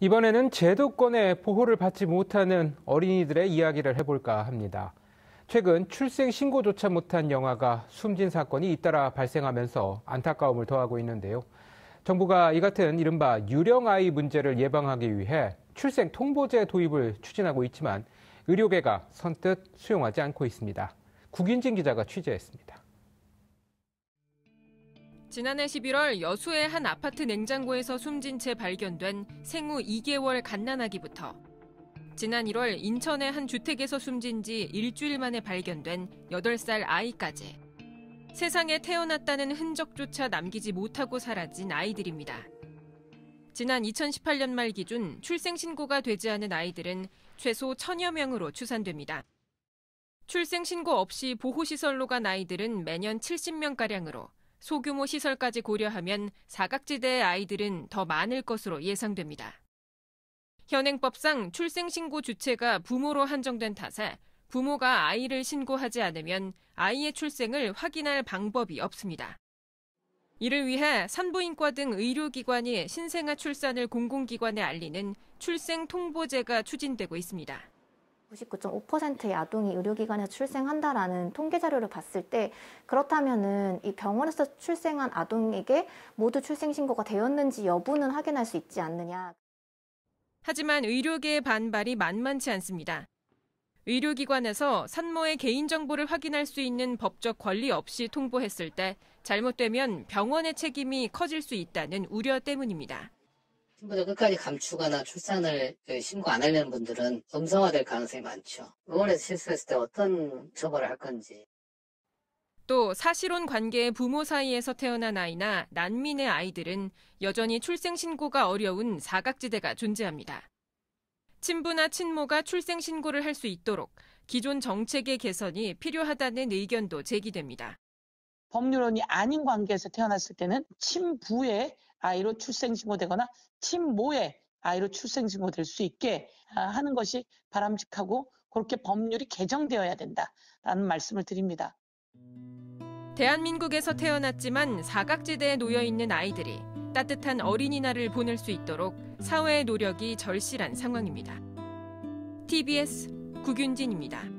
이번에는 제도권의 보호를 받지 못하는 어린이들의 이야기를 해볼까 합니다. 최근 출생 신고조차 못한 영화가 숨진 사건이 잇따라 발생하면서 안타까움을 더하고 있는데요. 정부가 이 같은 이른바 유령아이 문제를 예방하기 위해 출생 통보제 도입을 추진하고 있지만 의료계가 선뜻 수용하지 않고 있습니다. 국인진 기자가 취재했습니다. 지난해 11월 여수의 한 아파트 냉장고에서 숨진 채 발견된 생후 2개월 갓난아기부터 지난 1월 인천의 한 주택에서 숨진 지 일주일 만에 발견된 8살 아이까지 세상에 태어났다는 흔적조차 남기지 못하고 사라진 아이들입니다. 지난 2018년 말 기준 출생신고가 되지 않은 아이들은 최소 천여 명으로 추산됩니다. 출생신고 없이 보호시설로 간 아이들은 매년 70명가량으로 소규모 시설까지 고려하면 사각지대의 아이들은 더 많을 것으로 예상됩니다. 현행법상 출생신고 주체가 부모로 한정된 탓에 부모가 아이를 신고하지 않으면 아이의 출생을 확인할 방법이 없습니다. 이를 위해 산부인과 등 의료기관이 신생아 출산을 공공기관에 알리는 출생 통보제가 추진되고 있습니다. 99.5%의 아동이 의료기관에서 출생한다라는 통계 자료를 봤을 때 그렇다면은 이 병원에서 출생한 아동에게 모두 출생 신고가 되었는지 여부는 확인할 수 있지 않느냐. 하지만 의료계의 반발이 만만치 않습니다. 의료기관에서 산모의 개인정보를 확인할 수 있는 법적 권리 없이 통보했을 때 잘못되면 병원의 책임이 커질 수 있다는 우려 때문입니다. 친부적 끝까지 감추거나 출산을 그 신고 안 하려는 분들은 검성화될 가능성이 많죠. 의원에서 실수했을 때 어떤 처벌을 할 건지. 또 사실혼 관계의 부모 사이에서 태어난 아이나 난민의 아이들은 여전히 출생신고가 어려운 사각지대가 존재합니다. 친부나 친모가 출생신고를 할 수 있도록 기존 정책의 개선이 필요하다는 의견도 제기됩니다. 법률원이 아닌 관계에서 태어났을 때는 친부의 아이로 출생신고되거나 친모의 아이로 출생신고될 수 있게 아, 하는 것이 바람직하고 그렇게 법률이 개정되어야 된다라는 말씀을 드립니다. 대한민국에서 태어났지만 사각지대에 놓여 있는 아이들이 따뜻한 어린이날을 보낼 수 있도록 사회의 노력이 절실한 상황입니다. TBS 구균진입니다.